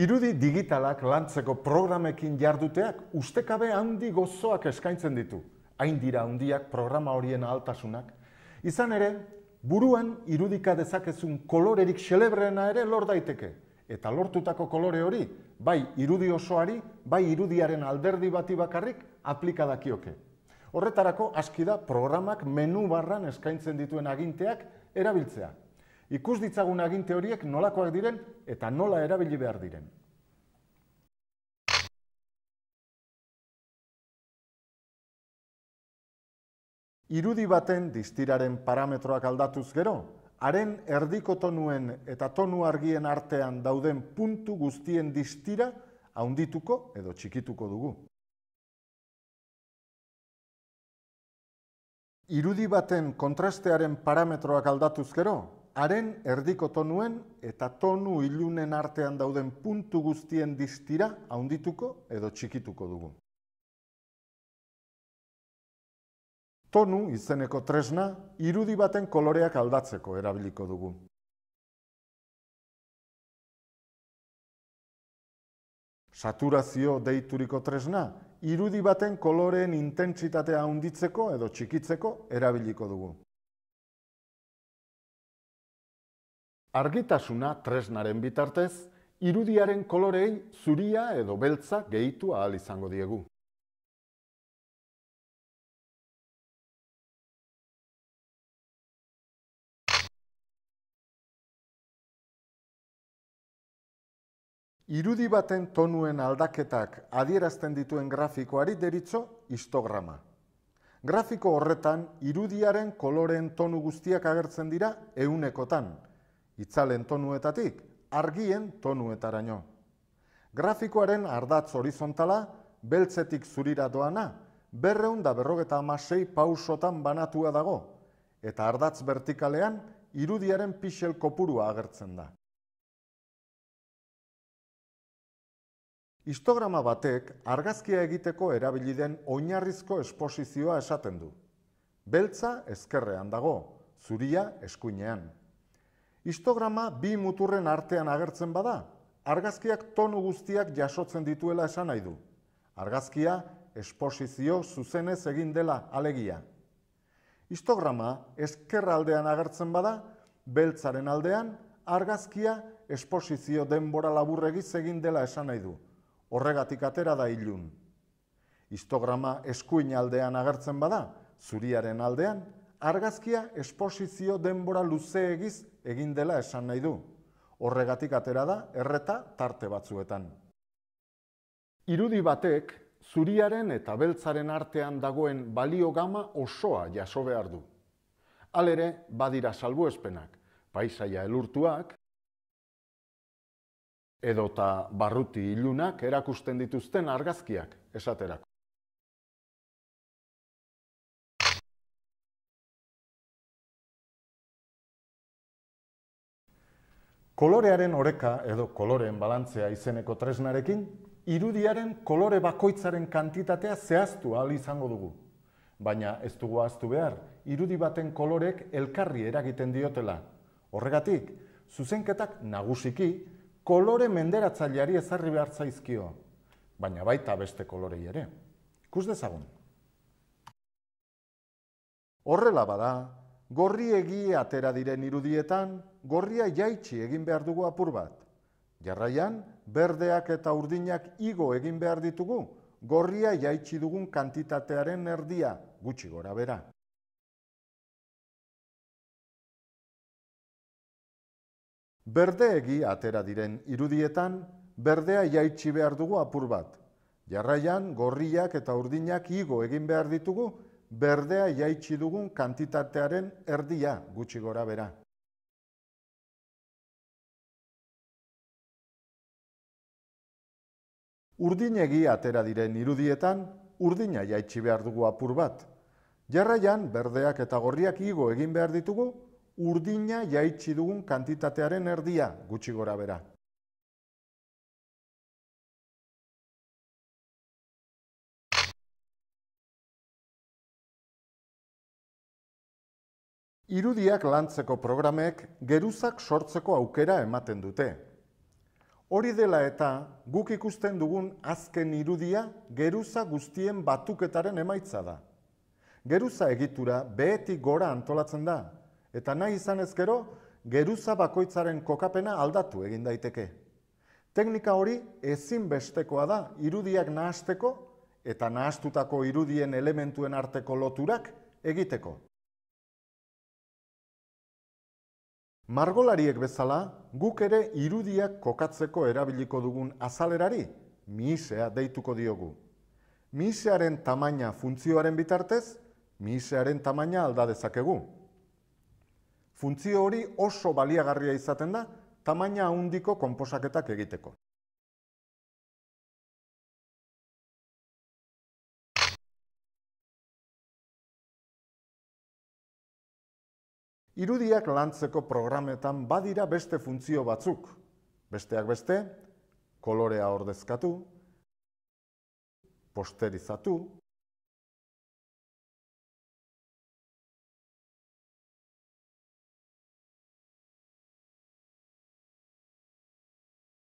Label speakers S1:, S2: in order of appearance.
S1: Irudi digitalak lantzeko
S2: programekin jarduteak ustekabe handi gozoak eskaintzen ditu hain dira hundiak programa horien altasunak, izan ere, buruan irudika dezakezun kolorerik xelebrena ere lor daiteke. Eta lortutako kolore hori, bai irudi bai irudiaren alderdi bati bakarrik aplikadakioke. Horretarako, aski da programak menu barran eskaintzen dituen aginteak erabiltzea. Ikus
S3: ditzagun aginte horiek nolakoak diren eta nola erabili behar diren. irudi baten distiraren parametroak aldatuz gero, haren erdiko
S2: tonuen eta tonu argien artean dauden puntu guztien distira haundituko
S3: edo txikituko dugu. Irudi baten kontrastearen parametroak aldatuz gero, haren erdiko
S2: tonuen eta tonu ilunen artean dauden puntu guztien distira
S3: haundituko edo txikituko dugu. tonu izeneko tresna irudi baten koloreak aldatzeko erabiliko dugu. Saturazio deituriko tresna irudi baten koloreen intentsitatea handitzeko edo
S2: txikitzeko erabiliko dugu. Argitasuna tresnaren bitartez, irudiaren kolorei zuria edo
S1: beltza gehitu ahal izango diegu. irudi baten tonuen
S2: aldaketak adierazten dituen grafikoari deritzo histograma. Grafiko horretan irudiaren koloren tonu guztiak agertzen dira eunekotan, itzalen tonuetatik, argien tonuetaraino. Grafikoaren ardatz horizontala, beltzetik zurira doana, berreun da berrogeta amasei pausotan banatua dago, eta ardatz vertikalean irudiaren pixel kopurua agertzen da. Histograma batek argazkia egiteko erabili den oinarrizko esposizioa esaten du. Beltza ezkerrean dago, zuria eskuinean. Histograma bi muturren artean agertzen bada, argazkiak tonu guztiak jasotzen dituela esan nahi du. Argazkia esposizio zuzenez egin dela alegia. Histograma ezkerraldean agertzen bada, beltzaren aldean argazkia esposizio denbora laburregiz egin dela esan nahi du horregatik atera da ilun. Histograma eskuin aldean agertzen bada, zuriaren aldean, argazkia esposizio denbora luzeegiz egin dela esan nahi du. Horregatik atera da, erreta tarte batzuetan. Irudi batek, zuriaren eta beltzaren artean dagoen balio gama osoa jaso behar du. Halere, badira salbuespenak, paisaia
S3: elurtuak, edota barruti ilunak erakusten
S1: dituzten argazkiak esaterako.
S3: Kolorearen oreka edo koloren balantzea izeneko tresnarekin,
S2: irudiaren kolore bakoitzaren kantitatea zehaztu ahal izango dugu. Baina ez dugu ahaztu behar, irudi baten kolorek elkarri eragiten diotela. Horregatik, zuzenketak nagusiki, kolore menderatzaileari ezarri behar zaizkio, baina baita beste kolorei ere. Ikus dezagun. Horrela bada, gorri egi atera diren irudietan, gorria jaitsi egin behar dugu apur bat. Jarraian, berdeak eta urdinak igo
S3: egin behar ditugu, gorria jaitsi dugun kantitatearen erdia gutxi gora bera. Berdeegi atera diren irudietan, berdea jaitsi behar dugu apur
S2: bat. Jarraian, gorriak eta urdinak igo egin behar ditugu, berdea
S1: jaitsi dugun kantitatearen erdia gutxi gora bera.
S3: egi atera diren irudietan, urdina jaitsi behar dugu apur bat.
S2: Jarraian, berdeak eta gorriak igo egin behar ditugu, urdina jaitsi dugun kantitatearen
S1: erdia gutxi gora bera. Irudiak lantzeko programek geruzak sortzeko
S2: aukera ematen dute. Hori dela eta guk ikusten dugun azken irudia geruza guztien batuketaren emaitza da. Geruza egitura behetik gora antolatzen da, Eta nahi izan gero geruza bakoitzaren kokapena aldatu egin daiteke. Teknika hori ezin bestekoa da irudiak nahasteko eta nahastutako irudien elementuen arteko loturak egiteko. Margolariek bezala, guk ere irudiak kokatzeko erabiliko dugun azalerari, mihisea deituko diogu. Mihisearen tamaina funtzioaren bitartez, mihisearen tamaina alda dezakegu funtzio hori oso baliagarria
S1: izaten da, tamaina ahundiko konposaketak egiteko. Irudiak lantzeko programetan badira
S2: beste funtzio batzuk. Besteak beste, kolorea ordezkatu,
S1: posterizatu,